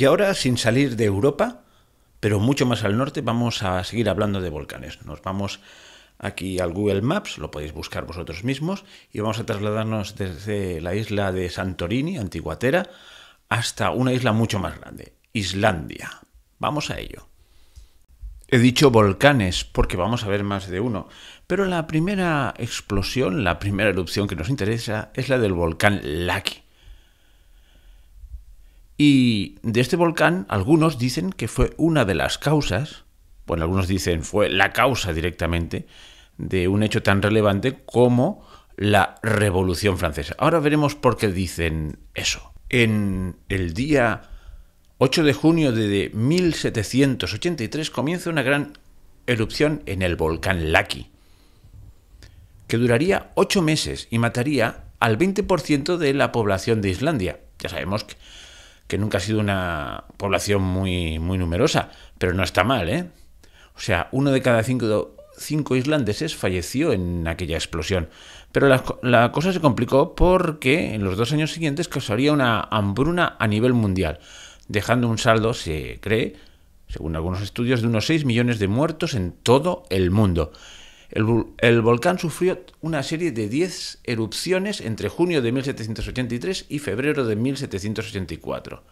Y ahora, sin salir de Europa, pero mucho más al norte, vamos a seguir hablando de volcanes. Nos vamos aquí al Google Maps, lo podéis buscar vosotros mismos, y vamos a trasladarnos desde la isla de Santorini, Antiguatera, hasta una isla mucho más grande, Islandia. Vamos a ello. He dicho volcanes porque vamos a ver más de uno, pero la primera explosión, la primera erupción que nos interesa es la del volcán Laki. Y de este volcán algunos dicen que fue una de las causas, bueno, algunos dicen fue la causa directamente de un hecho tan relevante como la Revolución Francesa. Ahora veremos por qué dicen eso. En el día 8 de junio de 1783 comienza una gran erupción en el volcán Laki, que duraría 8 meses y mataría al 20% de la población de Islandia. Ya sabemos que que nunca ha sido una población muy, muy numerosa, pero no está mal, ¿eh? O sea, uno de cada cinco, cinco islandeses falleció en aquella explosión. Pero la, la, cosa se complicó porque en los dos años siguientes causaría una hambruna a nivel mundial, dejando un saldo, se cree, según algunos estudios, de unos 6 millones de muertos en todo el mundo. El, volcán sufrió una serie de 10 erupciones entre junio de 1783 y febrero de 1784,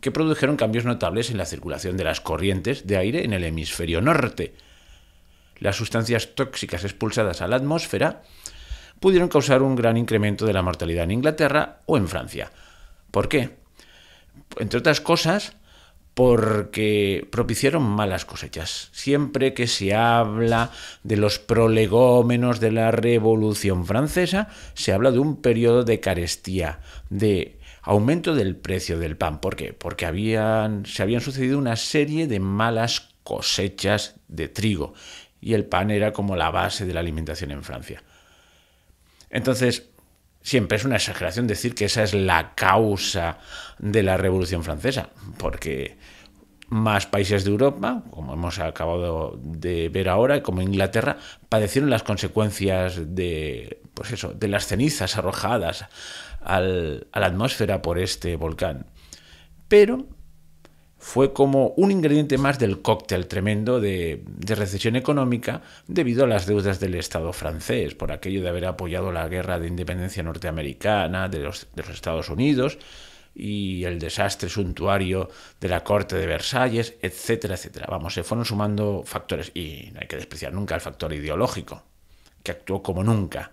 que produjeron cambios notables en la circulación de las corrientes de aire en el hemisferio norte. Las sustancias tóxicas expulsadas a la atmósfera pudieron causar un gran incremento de la mortalidad en Inglaterra o en Francia. ¿Por qué? Entre otras cosas, porque propiciaron malas cosechas. Siempre que se habla de los prolegómenos de la Revolución Francesa, se habla de un periodo de carestía, de aumento del precio del pan. ¿Por qué? Porque se habían sucedido una serie de malas cosechas de trigo y el pan era como la base de la alimentación en Francia. Entonces, siempre es una exageración decir que esa es la causa de la Revolución Francesa, porque más países de Europa, como hemos acabado de ver ahora, como Inglaterra, padecieron las consecuencias de, pues eso, de las cenizas arrojadas al, a la atmósfera por este volcán. Pero fue como un ingrediente más del cóctel tremendo de, de recesión económica debido a las deudas del Estado francés, por aquello de haber apoyado la guerra de independencia norteamericana, de los, de los Estados Unidos, y el desastre suntuario de la corte de Versalles, etcétera, etcétera. Vamos, se fueron sumando factores y no hay que despreciar nunca el factor ideológico, que actuó como nunca.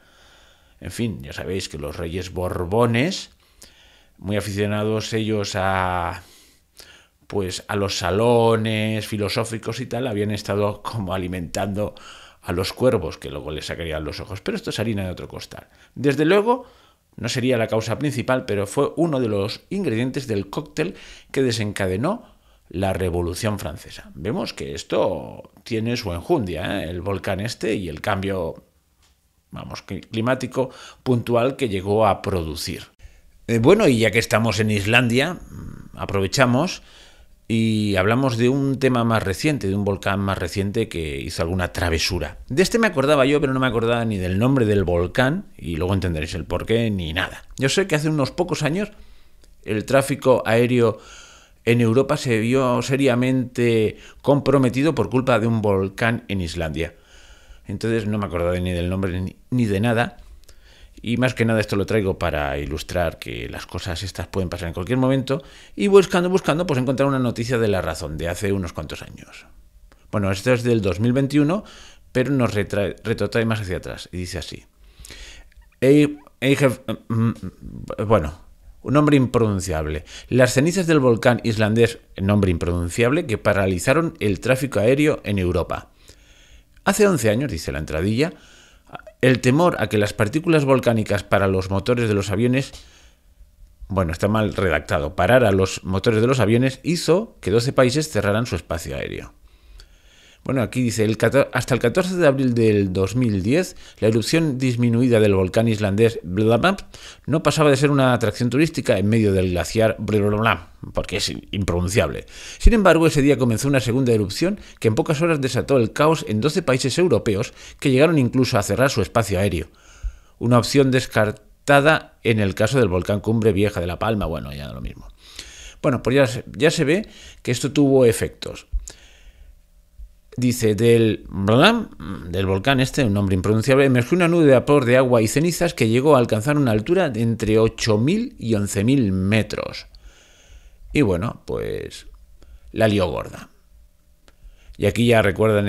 En fin, ya sabéis que los reyes borbones, muy aficionados ellos a pues a los salones filosóficos y tal, habían estado como alimentando a los cuervos que luego les sacarían los ojos. Pero esto es harina de otro costal. Desde luego, no sería la causa principal, pero fue uno de los ingredientes del cóctel que desencadenó la Revolución Francesa. Vemos que esto tiene su enjundia, ¿eh? el volcán este y el cambio vamos, climático puntual que llegó a producir. Eh, bueno, y ya que estamos en Islandia, mm, aprovechamos y hablamos de un tema más reciente, de un volcán más reciente que hizo alguna travesura. De este me acordaba yo, pero no me acordaba ni del nombre del volcán, y luego entenderéis el porqué, ni nada. Yo sé que hace unos pocos años el tráfico aéreo en Europa se vio seriamente comprometido por culpa de un volcán en Islandia. Entonces no me acordaba ni del nombre ni de nada. Y más que nada esto lo traigo para ilustrar que las cosas estas pueden pasar en cualquier momento. Y buscando, buscando, pues encontrar una noticia de la razón de hace unos cuantos años. Bueno, esto es del 2021, pero nos retrotrae más hacia atrás. Y dice así. E-, mm, mm, mm, bueno, un nombre impronunciable. Las cenizas del volcán islandés, nombre impronunciable, que paralizaron el tráfico aéreo en Europa. Hace 11 años, dice la entradilla, el temor a que las partículas volcánicas para los motores de los aviones, bueno, está mal redactado, parar a los motores de los aviones hizo que 12 países cerraran su espacio aéreo. Bueno, aquí dice, el, hasta el 14 de abril del 2010, la erupción disminuida del volcán islandés Blabab no pasaba de ser una atracción turística en medio del glaciar porque es impronunciable. Sin embargo, ese día comenzó una segunda erupción que en pocas horas desató el caos en 12 países europeos que llegaron incluso a cerrar su espacio aéreo. Una opción descartada en el caso del volcán Cumbre Vieja de La Palma, bueno, ya lo mismo. Bueno, pues ya se ve que esto tuvo efectos. Dice, del, del volcán este, un nombre impronunciable, emergió una nube de vapor de agua y cenizas que llegó a alcanzar una altura de entre 8.000 y 11.000 metros. Y bueno, pues la lió gorda. Y aquí ya recuerdan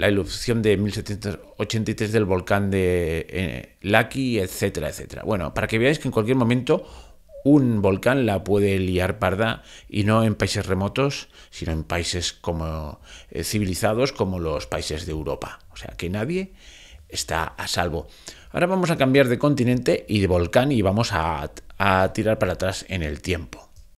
la erupción de 1783 del volcán de eh, Laki, etcétera, etcétera. Bueno, para que veáis que en cualquier momento un volcán la puede liar parda y no en países remotos, sino en países como eh, civilizados como los países de Europa. O sea, que nadie está a salvo. Ahora vamos a cambiar de continente y de volcán y vamos a tirar para atrás en el tiempo.